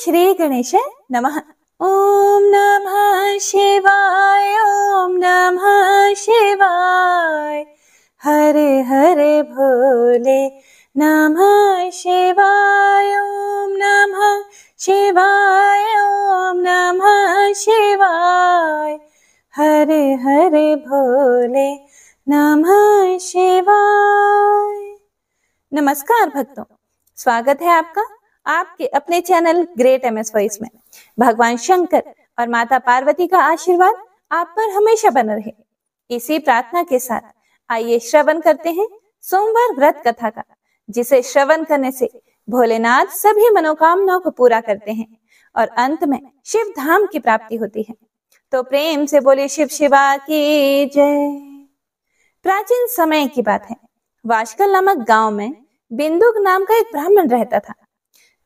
श्री गणेश नमः ओम नमः शिवाय ओम नमः शिवाय हरे हरे भोले नमः शिवाय ओम नमः शिवाय ओम नमः शिवाय हरे हरे भोले नमः शिवाय नमस्कार भक्तों स्वागत है आपका आपके अपने channel great M S voice में भगवान शंकर और माता पार्वती का आशीर्वाद आप पर हमेशा बना रहे इसी प्रार्थना के साथ आइए श्रवण करते हैं सोमवार व्रत कथा का जिसे श्रवण करने से भोलेनाथ सभी मनोकामनाओं को पूरा करते हैं और अंत में शिव धाम की प्राप्ति होती है तो प्रेम से बोले शिव शिवा की जय प्राचीन समय की बात है वाशकल नामक गांव में बिंदुक नाम का एक ब्राह्मण रहता था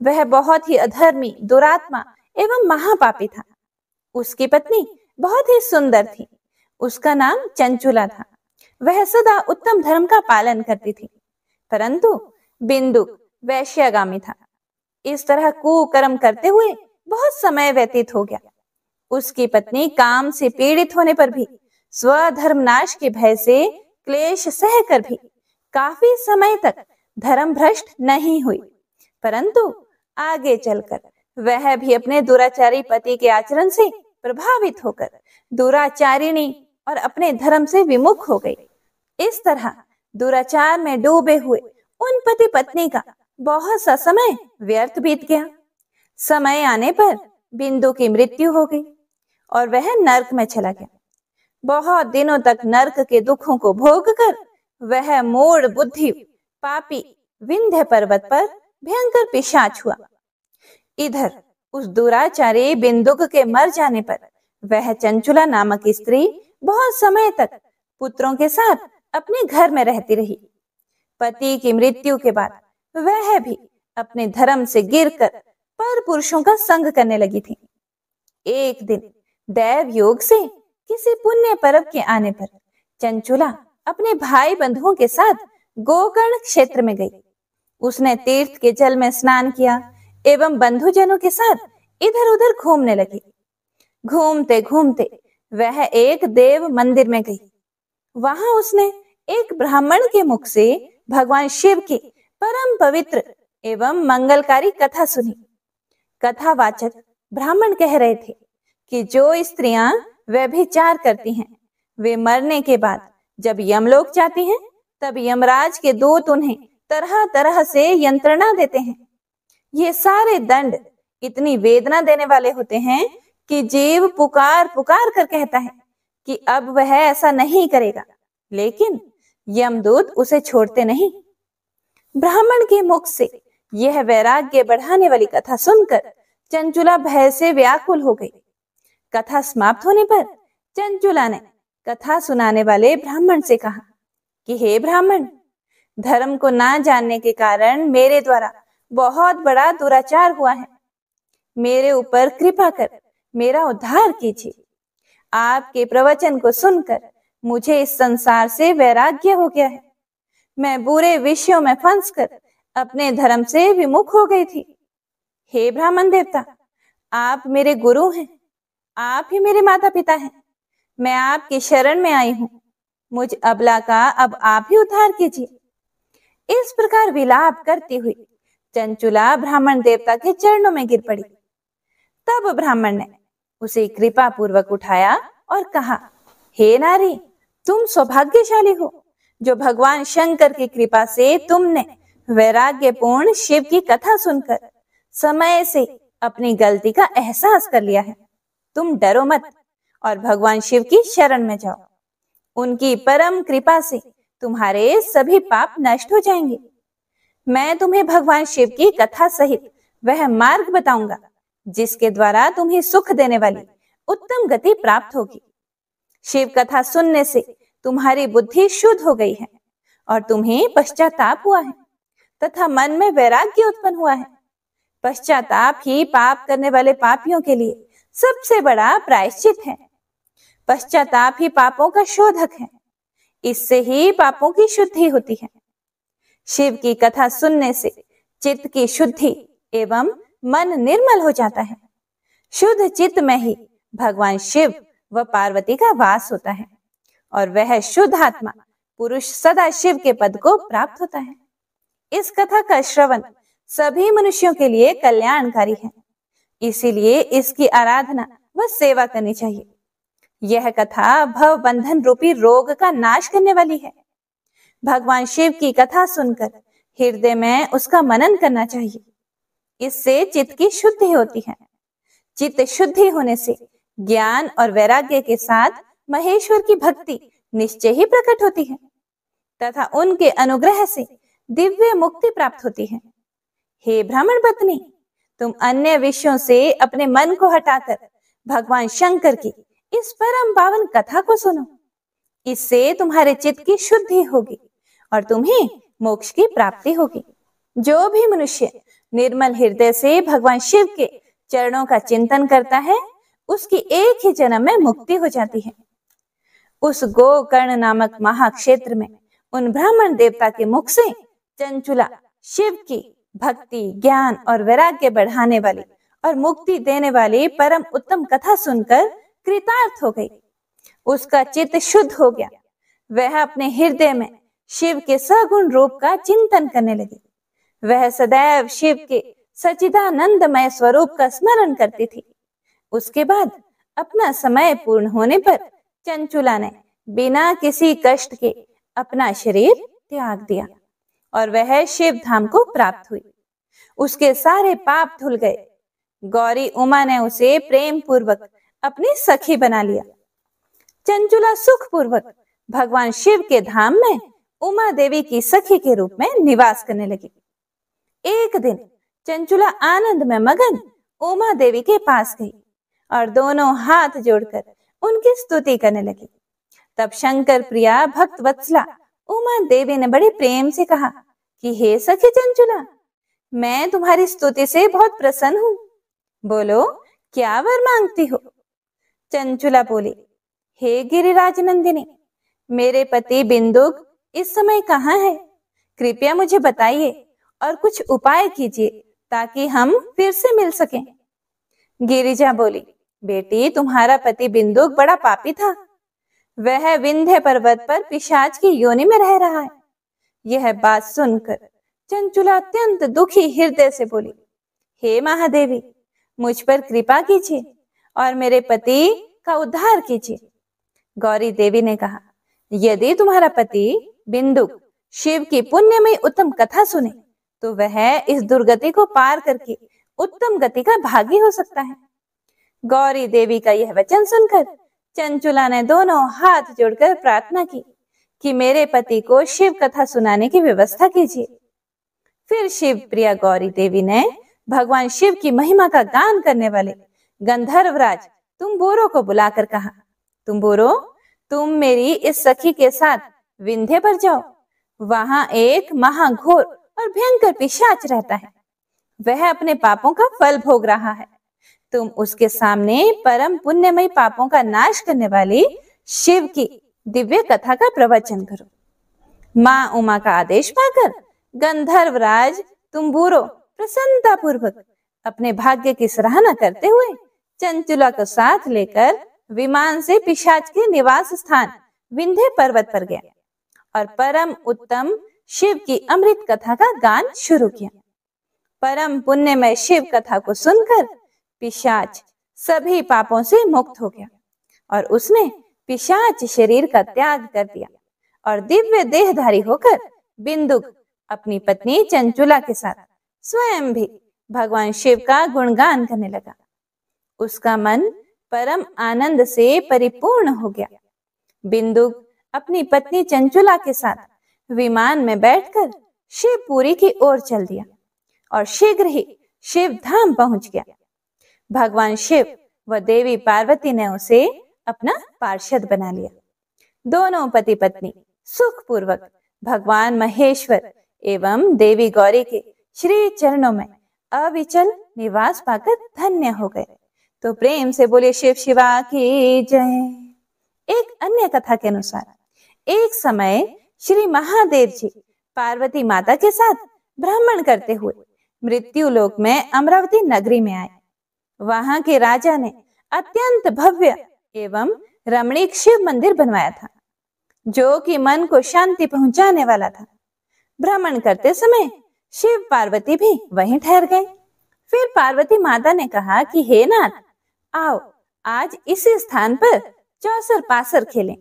वह बहुत ही अधर्मी दुरात्मा एवं महापापी था उसकी पत्नी बहुत ही सुंदर थी उसका नाम चंचुला था वह सदा उत्तम धर्म का पालन करती थी परंतु बिंदु वैश्यगामी था इस तरह कुकर्म करते हुए बहुत समय व्यतीत हो गया उसकी पत्नी काम से पीड़ित होने पर भी स्वधर्म नाश के भय से क्लेश सह कर भी काफी समय तक धर्म भ्रष्ट नहीं हुई परंतु आगे चलकर वह भी अपने दुराचारी पति के आचरण से प्रभावित होकर दुराचारिणी और अपने धर्म से विमुख हो गई इस तरह दुराचार में डूबे हुए उन पति पत्नी का बहुत सा समय व्यर्थ बीत गया समय आने पर बिंदु की मृत्यु हो गई और वह नर्क में चला गया बहुत दिनों तक नर्क के दुखों को भोग कर वह मूड बुद्धि पापी विंध्य पर्वत पर भयंकर पिशाच हुआ इधर उस दुराचारी बिंदुक के मर जाने पर वह चंचुला नामक स्त्री बहुत समय तक पुत्रों के साथ अपने घर में रहती रही पति की मृत्यु के बाद वह भी अपने धर्म से गिरकर पर पुरुषों का संग करने लगी थी एक दिन दैव योग से किसी पुण्य पर्व के आने पर चंचुला अपने भाई बंधुओं के साथ गोकर्ण क्षेत्र में गई उसने तीर्थ के जल में स्नान किया एवं बंधुजनों के साथ इधर उधर घूमने लगी घूमते घूमते वह एक देव मंदिर में गई वहां उसने एक ब्राह्मण के मुख से भगवान शिव की परम पवित्र एवं मंगलकारी कथा सुनी कथावाचक ब्राह्मण कह रहे थे कि जो स्त्रियां व्यभिचार करती हैं वे मरने के बाद जब यमलोक जाती हैं तब यमराज के दूत उन्हें तरह तरह से यंत्रणा देते हैं ये सारे दंड इतनी वेदना देने वाले होते हैं कि जीव पुकार पुकार कर कहता है कि अब वह ऐसा नहीं करेगा लेकिन यमदूत उसे छोड़ते नहीं ब्राह्मण के मुख से यह वैराग्य बढ़ाने वाली कथा सुनकर चंचुला भय से व्याकुल हो गई कथा समाप्त होने पर चंचुला ने कथा सुनाने वाले ब्राह्मण से कहा कि हे ब्राह्मण धर्म को ना जानने के कारण मेरे द्वारा बहुत बड़ा दुराचार हुआ है मेरे ऊपर कृपा कर मेरा उद्धार कीजिए आपके प्रवचन को सुनकर मुझे इस संसार से वैराग्य हो गया है मैं बुरे विषयों में फंस कर अपने धर्म से विमुख हो गई थी हे ब्राह्मण देवता आप मेरे गुरु हैं आप ही मेरे माता पिता हैं मैं आपके शरण में आई हूँ मुझ अबला का अब आप ही उद्धार कीजिए इस प्रकार विलाप करती हुई चंचुला ब्राह्मण देवता के चरणों में गिर पड़ी तब ब्राह्मण ने उसे कृपा पूर्वक उठाया और कहा हे नारी तुम सौभाग्यशाली हो जो भगवान शंकर की कृपा से तुमने वैराग्य पूर्ण शिव की कथा सुनकर समय से अपनी गलती का एहसास कर लिया है तुम डरो मत और भगवान शिव की शरण में जाओ उनकी परम कृपा से तुम्हारे सभी पाप नष्ट हो जाएंगे मैं तुम्हें भगवान शिव की कथा सहित वह मार्ग बताऊंगा जिसके द्वारा तुम्हें सुख देने वाली उत्तम गति प्राप्त होगी शिव कथा सुनने से तुम्हारी बुद्धि शुद्ध हो गई है और तुम्हें पश्चाताप हुआ है तथा मन में वैराग्य उत्पन्न हुआ है पश्चाताप ही पाप करने वाले पापियों के लिए सबसे बड़ा प्रायश्चित है पश्चाताप ही पापों का शोधक है इससे ही पापों की शुद्धि होती है शिव की कथा सुनने से चित्त की शुद्धि एवं मन निर्मल हो जाता है शुद्ध चित्त में ही भगवान शिव व पार्वती का वास होता है और वह शुद्ध आत्मा पुरुष सदा शिव के पद को प्राप्त होता है इस कथा का श्रवण सभी मनुष्यों के लिए कल्याणकारी है इसीलिए इसकी आराधना व सेवा करनी चाहिए यह कथा भव बंधन रूपी रोग का नाश करने वाली है भगवान शिव की कथा सुनकर हृदय में उसका मनन करना चाहिए इससे चित्त की शुद्धि होती है चित्त शुद्धि होने से ज्ञान और वैराग्य के साथ महेश्वर की भक्ति निश्चय ही प्रकट होती है तथा उनके अनुग्रह से दिव्य मुक्ति प्राप्त होती है हे ब्राह्मण पत्नी तुम अन्य विषयों से अपने मन को हटाकर भगवान शंकर की इस परम पावन कथा को सुनो इससे तुम्हारे चित्त की शुद्धि होगी और तुम्हें मोक्ष की प्राप्ति होगी जो भी मनुष्य निर्मल हृदय से भगवान शिव के चरणों का चिंतन करता है उसकी एक ही जन्म में मुक्ति हो जाती है उस गोकर्ण नामक महाक्षेत्र में उन ब्राह्मण देवता के मुख से चंचुला शिव की भक्ति ज्ञान और वैराग्य बढ़ाने वाली और मुक्ति देने वाली परम उत्तम कथा सुनकर कृतार्थ हो गई उसका चित्त शुद्ध हो गया वह अपने हृदय में शिव के सगुण रूप का चिंतन करने लगी वह सदैव शिव के सचिदानंदमय स्वरूप का स्मरण करती थी उसके बाद अपना समय पूर्ण होने पर चंचुला ने बिना किसी कष्ट के अपना शरीर त्याग दिया और वह शिव धाम को प्राप्त हुई उसके सारे पाप धुल गए गौरी उमा ने उसे प्रेम पूर्वक अपने सखी बना लिया चंचुला सुखपूर्वक भगवान शिव के धाम में उमा देवी की सखी के रूप में निवास करने लगी एक दिन चंचुला आनंद में मगन उमा देवी के पास गई और दोनों हाथ जोड़कर उनकी स्तुति करने लगी तब शंकर प्रिया भक्त वत्सला उमा देवी ने बड़े प्रेम से कहा कि हे सखी चंचुला मैं तुम्हारी स्तुति से बहुत प्रसन्न हूँ बोलो क्या वर मांगती हो चंचुला बोली हे गिरिराज नंदिनी मेरे पति बिंदुक इस समय कहाँ है कृपया मुझे बताइए और कुछ उपाय कीजिए ताकि हम फिर से मिल सके गिरिजा बोली बेटी तुम्हारा पति बिंदुक बड़ा पापी था वह विंध्य पर्वत पर पिशाच की योनि में रह रहा है यह बात सुनकर चंचुला अत्यंत दुखी हृदय से बोली हे महादेवी मुझ पर कृपा कीजिए और मेरे पति का उद्धार कीजिए गौरी देवी ने कहा यदि तुम्हारा पति बिंदु शिव की पुण्य में उत्तम कथा सुने तो वह इस दुर्गति को पार करके उत्तम गति का भागी हो सकता है गौरी देवी का यह वचन सुनकर चंचुला ने दोनों हाथ जोड़कर प्रार्थना की कि मेरे पति को शिव कथा सुनाने की व्यवस्था कीजिए फिर शिव प्रिया गौरी देवी ने भगवान शिव की महिमा का गान करने वाले गंधर्वराज तुम बोरो को बुलाकर कहा तुम बोरो तुम मेरी इस सखी के साथ विंध्य पर जाओ वहां एक महाघोर और भयंकर पिशाच रहता है वह अपने पापों का फल भोग रहा है तुम उसके सामने परम पुण्यमय पापों का नाश करने वाली शिव की दिव्य कथा का प्रवचन करो माँ उमा का आदेश पाकर गंधर्वराज तुम बूरो प्रसन्नता पूर्वक अपने भाग्य की सराहना करते हुए चंचुला को साथ लेकर विमान से पिशाच के निवास स्थान विंध्य पर्वत पर गया और परम उत्तम शिव की अमृत कथा का गान शुरू किया परम पुण्यमय शिव कथा को सुनकर पिशाच सभी पापों से मुक्त हो गया और उसने पिशाच शरीर का त्याग कर दिया और दिव्य देहधारी होकर बिंदुक अपनी पत्नी चंचुला के साथ स्वयं भी भगवान शिव का गुणगान करने लगा उसका मन परम आनंद से परिपूर्ण हो गया बिंदु अपनी पत्नी चंचुला के साथ विमान में बैठकर शिवपुरी की ओर चल दिया और शीघ्र ही शिव धाम पहुंच गया भगवान शिव व देवी पार्वती ने उसे अपना पार्षद बना लिया दोनों पति पत्नी सुख पूर्वक भगवान महेश्वर एवं देवी गौरी के श्री चरणों में अविचल निवास पाकर धन्य हो गए तो प्रेम से बोले शिव शिवा की जय एक अन्य कथा के अनुसार एक समय श्री महादेव जी पार्वती माता के साथ भ्रमण करते हुए मृत्यु लोक में अमरावती नगरी में आए वहां के राजा ने अत्यंत भव्य एवं रमणीक शिव मंदिर बनवाया था जो कि मन को शांति पहुंचाने वाला था भ्रमण करते समय शिव पार्वती भी वहीं ठहर गए फिर पार्वती माता ने कहा कि हे नाथ आओ आज इसी स्थान पर चौसर पासर खेलें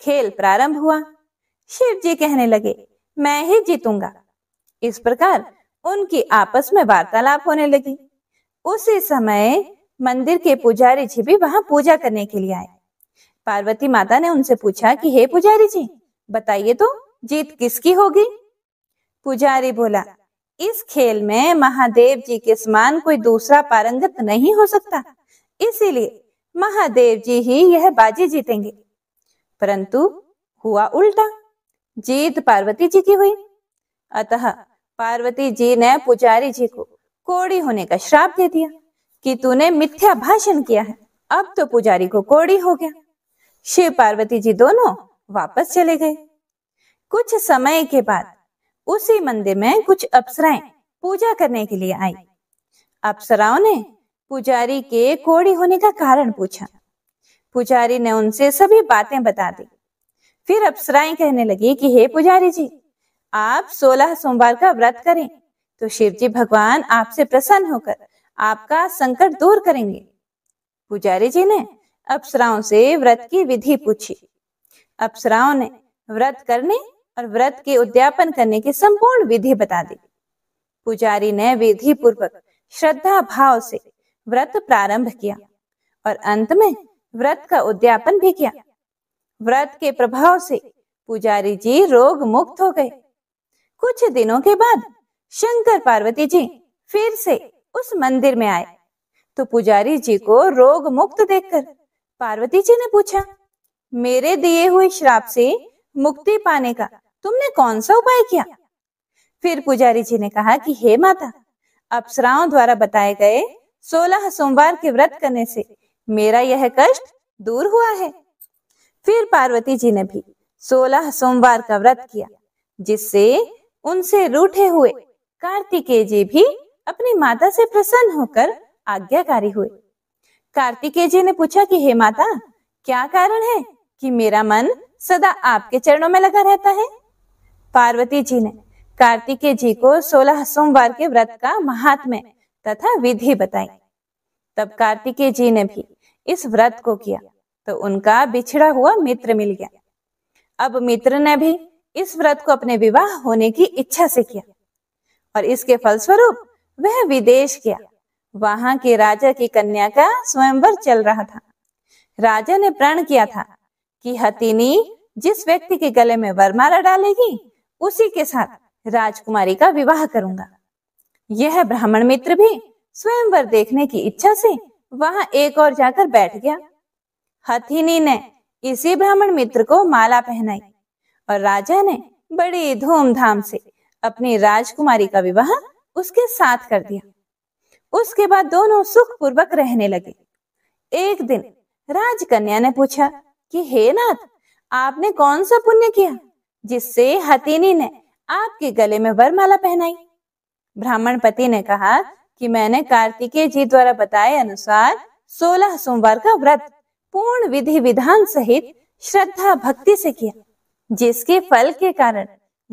खेल प्रारंभ हुआ शिव जी कहने लगे मैं ही जीतूंगा इस प्रकार उनकी आपस में वार्तालाप होने लगी उसी समय मंदिर के पुजारी जी भी वहां पूजा करने के लिए आए पार्वती माता ने उनसे पूछा कि हे पुजारी जी बताइए तो जीत किसकी होगी पुजारी बोला इस खेल में महादेव जी के समान कोई दूसरा पारंगत नहीं हो सकता इसीलिए महादेव जी ही यह बाजी जीतेंगे परंतु हुआ उल्टा जीत पार्वती जी की हुई अतः पार्वती जी ने पुजारी जी को कोड़ी होने का श्राप दे दिया कि तूने मिथ्या भाषण किया है अब तो पुजारी को कोड़ी हो गया शिव पार्वती जी दोनों वापस चले गए कुछ समय के बाद उसी मंदिर में कुछ अप्सराएं पूजा करने के लिए आई अप्सराओं ने पुजारी के कोड़ी होने का कारण पूछा पुजारी ने उनसे सभी बातें बता दी फिर अप्सराएं कहने लगी कि हे पुजारी जी आप सोलह सोमवार का व्रत करें तो शिव जी भगवान आपसे प्रसन्न होकर आपका संकट दूर करेंगे पुजारी जी ने अप्सराओं से व्रत की विधि पूछी अप्सराओं ने व्रत करने और व्रत के उद्यापन करने की संपूर्ण विधि बता दी पुजारी ने विधि पूर्वक श्रद्धा भाव से व्रत प्रारंभ किया और अंत में व्रत का उद्यापन भी किया व्रत के प्रभाव से पुजारी जी रोग मुक्त हो गए कुछ दिनों के बाद शंकर पार्वती जी फिर से उस मंदिर में आए तो पुजारी जी को रोग मुक्त देखकर पार्वती जी ने पूछा मेरे दिए हुए श्राप से मुक्ति पाने का तुमने कौन सा उपाय किया फिर पुजारी जी ने कहा कि हे माता अप्सराओं द्वारा बताए गए सोलह सोमवार के व्रत करने से मेरा यह कष्ट दूर हुआ है फिर पार्वती जी ने भी सोलह सोमवार का व्रत किया जिससे उनसे रूठे हुए कार्तिकेय जी भी अपनी माता से प्रसन्न होकर आज्ञाकारी हुए कार्तिकेय जी ने पूछा कि हे माता क्या कारण है कि मेरा मन सदा आपके चरणों में लगा रहता है पार्वती जी ने कार्तिकेय जी को सोलह सोमवार के व्रत का महात्म्य तथा विधि बताई तब कार्तिकेय जी ने भी इस व्रत को किया तो उनका बिछड़ा हुआ मित्र मिल गया अब मित्र ने भी इस व्रत को अपने विवाह होने की इच्छा से किया और इसके फलस्वरूप वह विदेश गया वहां के राजा की कन्या का स्वयंवर चल रहा था राजा ने प्रण किया था कि हतिनी जिस व्यक्ति के गले में वरमाला डालेगी उसी के साथ राजकुमारी का विवाह करूंगा यह ब्राह्मण मित्र भी स्वयं वर देखने की इच्छा से वहां एक और जाकर बैठ गया हथिनी ने इसी ब्राह्मण मित्र को माला पहनाई और राजा ने बड़ी धूमधाम से अपनी राजकुमारी का विवाह उसके साथ कर दिया उसके बाद दोनों सुख पूर्वक रहने लगे एक दिन राजकन्या ने पूछा कि हे नाथ आपने कौन सा पुण्य किया जिससे हथिनी ने आपके गले में वरमाला पहनाई ब्राह्मण पति ने कहा कि मैंने कार्तिकेय जी द्वारा बताए अनुसार सोलह सोमवार का व्रत पूर्ण विधि विधान सहित श्रद्धा भक्ति से किया जिसके फल के कारण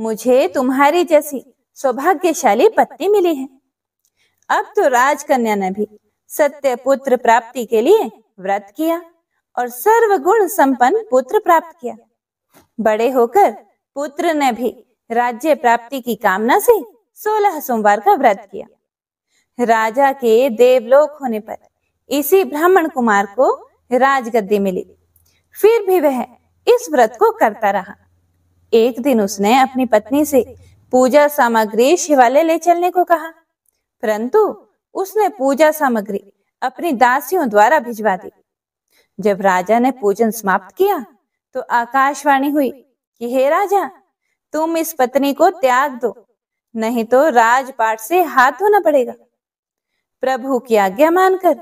मुझे तुम्हारी जैसी सौभाग्यशाली पत्नी मिली है अब तो राजकन्या ने भी सत्य पुत्र प्राप्ति के लिए व्रत किया और सर्वगुण संपन्न पुत्र प्राप्त किया बड़े होकर पुत्र ने भी राज्य प्राप्ति की कामना से सोलह सोमवार का व्रत किया राजा के देवलोक होने पर इसी ब्राह्मण कुमार को राजगद्दी मिली फिर भी वह इस व्रत को करता रहा एक दिन उसने अपनी पत्नी से पूजा सामग्री शिवालय ले चलने को कहा परंतु उसने पूजा सामग्री अपनी दासियों द्वारा भिजवा दी जब राजा ने पूजन समाप्त किया तो आकाशवाणी हुई कि हे राजा तुम इस पत्नी को त्याग दो नहीं तो राजपाट से हाथ धोना पड़ेगा प्रभु की आज्ञा मानकर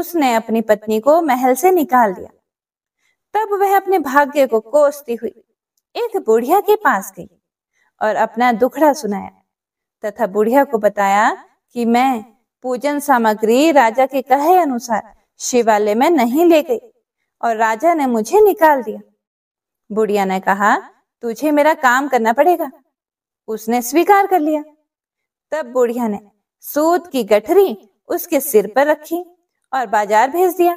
उसने अपनी पत्नी को महल से निकाल दिया तब वह अपने भाग्य को कोसती हुई एक बुढ़िया के पास गई और अपना दुखड़ा सुनाया तथा बुढ़िया को बताया कि मैं पूजन सामग्री राजा के कहे अनुसार शिवालय में नहीं ले गई और राजा ने मुझे निकाल दिया बुढ़िया ने कहा तुझे मेरा काम करना पड़ेगा उसने स्वीकार कर लिया तब बुढ़िया ने सूद की गठरी उसके सिर पर रखी और बाजार भेज दिया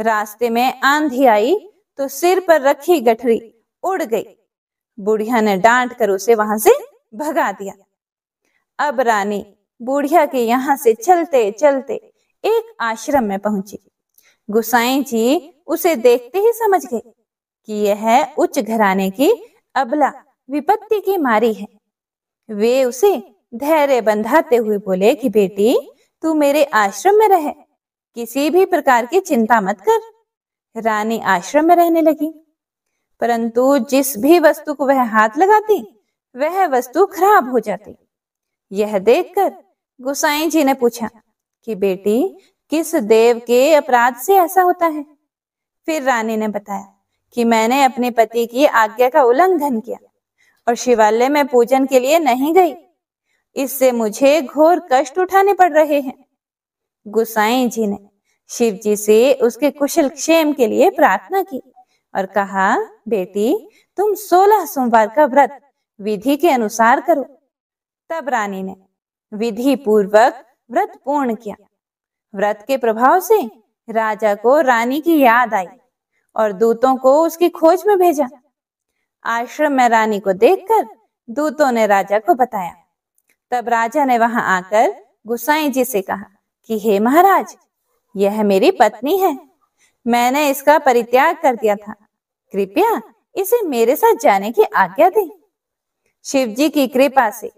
रास्ते में आंधी आई तो सिर पर रखी गठरी उड़ गई बुढ़िया ने डांट कर उसे वहां से भगा दिया अब रानी बुढ़िया के यहाँ से चलते चलते एक आश्रम में पहुंची गुसाई जी उसे देखते ही समझ गए कि यह उच्च घराने की अबला विपत्ति की मारी है वे उसे धैर्य बंधाते हुए बोले कि बेटी तू मेरे आश्रम में रहे किसी भी प्रकार की चिंता मत कर रानी आश्रम में रहने लगी परंतु जिस भी वस्तु को वह हाथ लगाती वह वस्तु खराब हो जाती यह देखकर गुसाई जी ने पूछा कि बेटी किस देव के अपराध से ऐसा होता है फिर रानी ने बताया कि मैंने अपने पति की आज्ञा का उल्लंघन किया और शिवालय में पूजन के लिए नहीं गई इससे मुझे घोर कष्ट उठाने पड़ रहे हैं गुसाई जी ने शिव जी से उसके कुशल क्षेम के लिए प्रार्थना की और कहा बेटी तुम सोलह सोमवार का व्रत विधि के अनुसार करो तब रानी ने विधि पूर्वक व्रत पूर्ण किया व्रत के प्रभाव से राजा को रानी की याद आई और दूतों को उसकी खोज में भेजा आश्रम में रानी को देखकर दूतों ने राजा को बताया तब राजा ने वहां आकर गुसाई जी से कहा कि हे महाराज यह मेरी पत्नी है मैंने इसका परित्याग कर दिया था कृपया इसे मेरे साथ जाने की आज्ञा दे शिव जी की कृपा से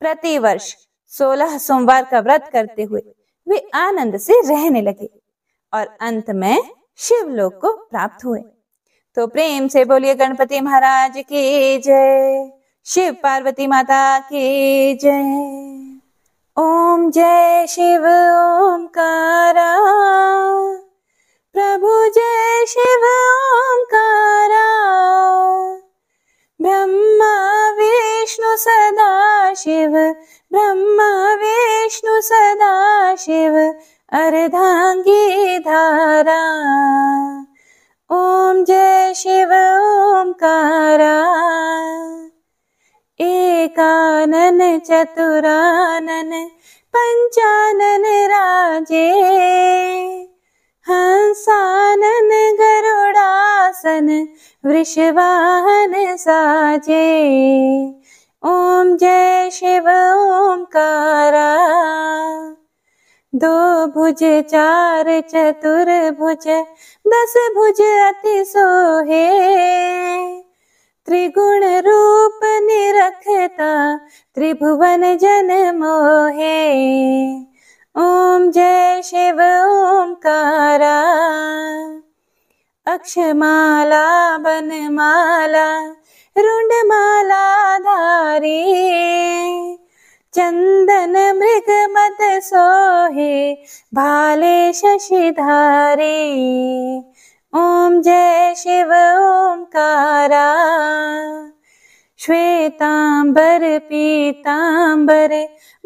प्रतिवर्ष सोलह सोमवार का व्रत करते हुए वे आनंद से रहने लगे और अंत में शिवलोक को प्राप्त हुए तो प्रेम से बोलिए गणपति महाराज की जय शिव पार्वती माता की जय ओम जय शिव कारा प्रभु जय शिव कारा ब्रह्मा विष्णु सदा शिव ब्रह्मा विष्णु सदा शिव अर्धांगी धारा ॐ जय शिव ओङ्कारा एकानन चतुरानन पंचानन राजे हंसानन गरुडासन वृषवाहन साजे ओम जय शिव कारा दो भुज चार चतुर भुज दस भुज अति सोहे त्रिगुण रूप निरखता त्रिभुवन जन मोहे ओम जय शिव ओंकारा अक्षमाला रुंड माला धारी चंदन मृग मत सो हे भाले शशिधारे ॐ जय शिव ओङ्कारा श्वेताम्बर पीतांबर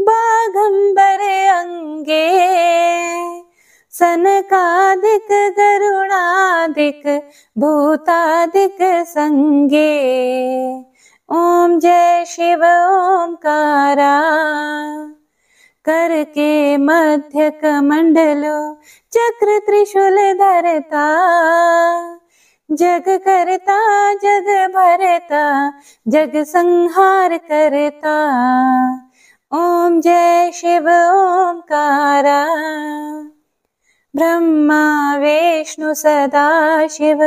बाघंबर अंगे सनकादिक गरुणादिक भूतादिक संगे ॐ जय शिव ओङ्कारा करके मध्य कमंडलो चक्र त्रिशूल धरता जग करता जग भरता जग संहार करता ओम जय शिव ओंकारा ब्रह्मा विष्णु सदा शिव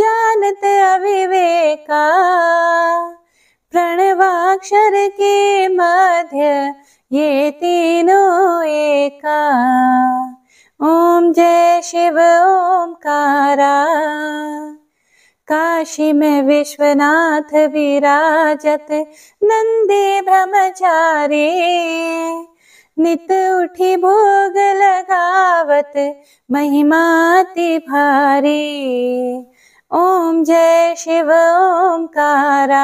जानत अविवेका प्रणवाक्षर के मध्य ये तीनों एका ओम जय शिव कारा काशी में विश्वनाथ विराजत नंदी ब्रह्मचारी नित उठी भोग लगावत महिमाति भारी ओम जय शिव कारा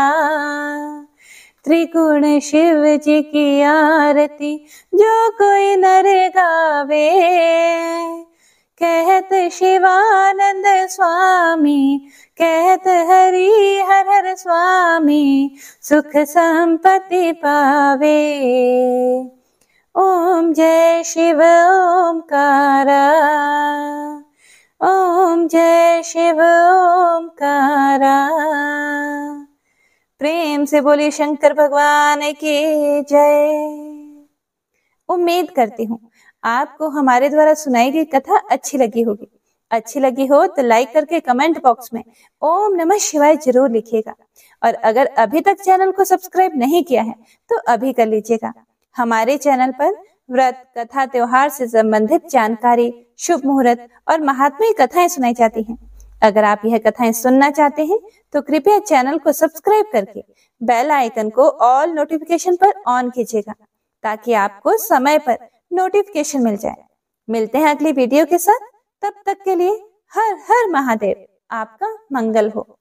त्रिगुण शिव जी की आरती जो कोई नर गावे कहत शिवानंद स्वामी कहत हरि हर हर स्वामी सुख संपत्ति पावे ओम जय शिव कारा ओम जय शिव ओमकारा प्रेम से बोली शंकर भगवान की जय उम्मीद करती हूँ आपको हमारे द्वारा सुनाई गई कथा अच्छी लगी होगी अच्छी लगी हो तो लाइक करके कमेंट बॉक्स में ओम नमः शिवाय जरूर लिखिएगा और अगर अभी तक चैनल को सब्सक्राइब नहीं किया है तो अभी कर लीजिएगा हमारे चैनल पर व्रत कथा त्योहार से संबंधित जानकारी शुभ मुहूर्त और महात्मा कथाएं सुनाई जाती हैं अगर आप यह कथाएं सुनना चाहते हैं तो कृपया चैनल को सब्सक्राइब करके बेल आइकन को ऑल नोटिफिकेशन पर ऑन कीजिएगा ताकि आपको समय पर नोटिफिकेशन मिल जाए मिलते हैं अगली वीडियो के साथ तब तक के लिए हर हर महादेव आपका मंगल हो